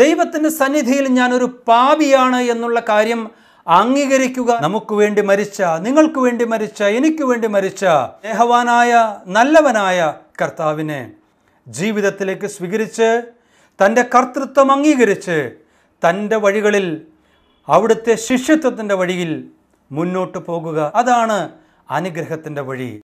ദൈവത്തിൻ്റെ സന്നിധിയിൽ ഞാനൊരു പാപിയാണ് എന്നുള്ള കാര്യം അംഗീകരിക്കുക നമുക്ക് വേണ്ടി മരിച്ച നിങ്ങൾക്ക് വേണ്ടി മരിച്ച എനിക്ക് വേണ്ടി മരിച്ച ദേഹവാനായ നല്ലവനായ കർത്താവിനെ ജീവിതത്തിലേക്ക് സ്വീകരിച്ച് തൻ്റെ കർത്തൃത്വം അംഗീകരിച്ച് തൻ്റെ വഴികളിൽ അവിടുത്തെ ശിഷ്യത്വത്തിൻ്റെ വഴിയിൽ മുന്നോട്ട് പോകുക അതാണ് അനുഗ്രഹത്തിൻ്റെ വഴി